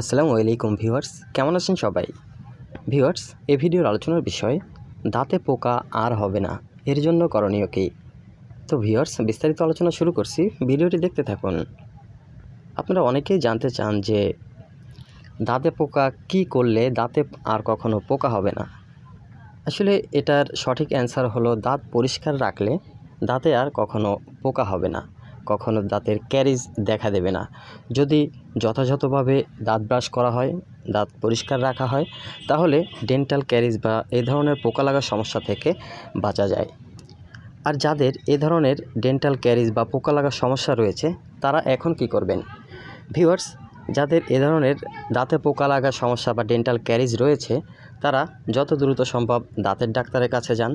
আসসালামু আলাইকুম ভিউয়ার্স কেমন আছেন সবাই ভিউয়ার্স এ ভিডিওর আলোচনার বিষয় দাঁতে পোকা আর হবে না এর জন্য করণীয় কী তো ভিউয়ার্স বিস্তারিত আলোচনা শুরু করছি ভিডিওটি দেখতে থাকুন আপনারা অনেকেই জানতে চান যে দাঁতে পোকা কি করলে দাঁতে আর কখনো পোকা হবে না আসলে এটার সঠিক অ্যান্সার হলো দাঁত পরিষ্কার রাখলে দাঁতে আর কখনো পোকা হবে না কখনো দাঁতের ক্যারিজ দেখা দেবে না যদি যথাযথভাবে দাঁত ব্রাশ করা হয় দাঁত পরিষ্কার রাখা হয় তাহলে ডেন্টাল ক্যারিজ বা এ ধরনের পোকা লাগার সমস্যা থেকে বাঁচা যায় আর যাদের এ ধরনের ডেন্টাল ক্যারিজ বা পোকা লাগার সমস্যা রয়েছে তারা এখন কি করবেন ভিউয়ার্স যাদের এ ধরনের দাঁতে পোকা লাগার সমস্যা বা ডেন্টাল ক্যারিজ রয়েছে তারা যত দ্রুত সম্ভব দাঁতের ডাক্তারের কাছে যান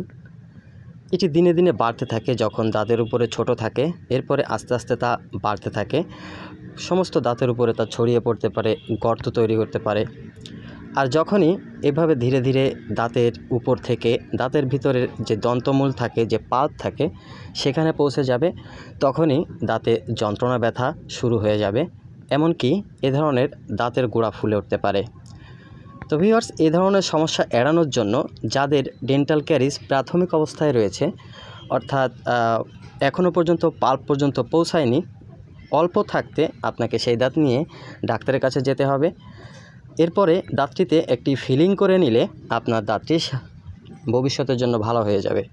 এটি দিনে দিনে বাড়তে থাকে যখন দাঁতের উপরে ছোট থাকে এরপরে আস্তে আস্তে তা বাড়তে থাকে সমস্ত দাঁতের উপরে তা ছড়িয়ে পড়তে পারে গর্ত তৈরি করতে পারে আর যখনই এভাবে ধীরে ধীরে দাঁতের উপর থেকে দাঁতের ভিতরের যে দন্তমূল থাকে যে পাত থাকে সেখানে পৌঁছে যাবে তখনই দাঁতে যন্ত্রণা ব্যথা শুরু হয়ে যাবে এমনকি এ ধরনের দাঁতের গোড়া ফুলে উঠতে পারে তো ভিওয়ার্স এ ধরনের সমস্যা এড়ানোর জন্য যাদের ডেন্টাল ক্যারিজ প্রাথমিক অবস্থায় রয়েছে অর্থাৎ এখনও পর্যন্ত পাল্প পর্যন্ত পৌঁছায়নি অল্প থাকতে আপনাকে সেই দাঁত নিয়ে ডাক্তারের কাছে যেতে হবে এরপরে দাঁতটিতে একটি ফিলিং করে নিলে আপনার দাঁতটি ভবিষ্যতের জন্য ভালো হয়ে যাবে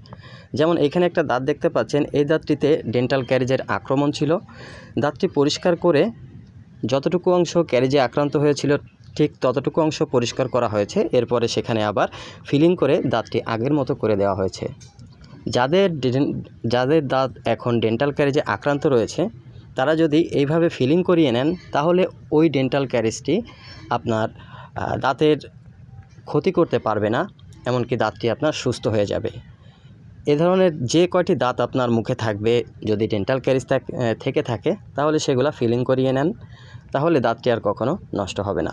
যেমন এখানে একটা দাঁত দেখতে পাচ্ছেন এই দাঁতটিতে ডেন্টাল ক্যারিজের আক্রমণ ছিল দাঁতটি পরিষ্কার করে যতটুকু অংশ ক্যারিজে আক্রান্ত হয়েছিল ঠিক ততটুকু অংশ পরিষ্কার করা হয়েছে এরপরে সেখানে আবার ফিলিং করে দাঁতটি আগের মতো করে দেওয়া হয়েছে যাদের যাদের দাঁত এখন ডেন্টাল ক্যারেজে আক্রান্ত রয়েছে তারা যদি এইভাবে ফিলিং করিয়ে নেন তাহলে ওই ডেন্টাল ক্যারেজটি আপনার দাঁতের ক্ষতি করতে পারবে না এমনকি দাঁতটি আপনার সুস্থ হয়ে যাবে এ ধরনের যে কয়টি দাঁত আপনার মুখে থাকবে যদি ডেন্টাল ক্যারিজ থেকে থাকে তাহলে সেগুলো ফিলিং করিয়ে নেন তাহলে দাঁতটি আর কখনো নষ্ট হবে না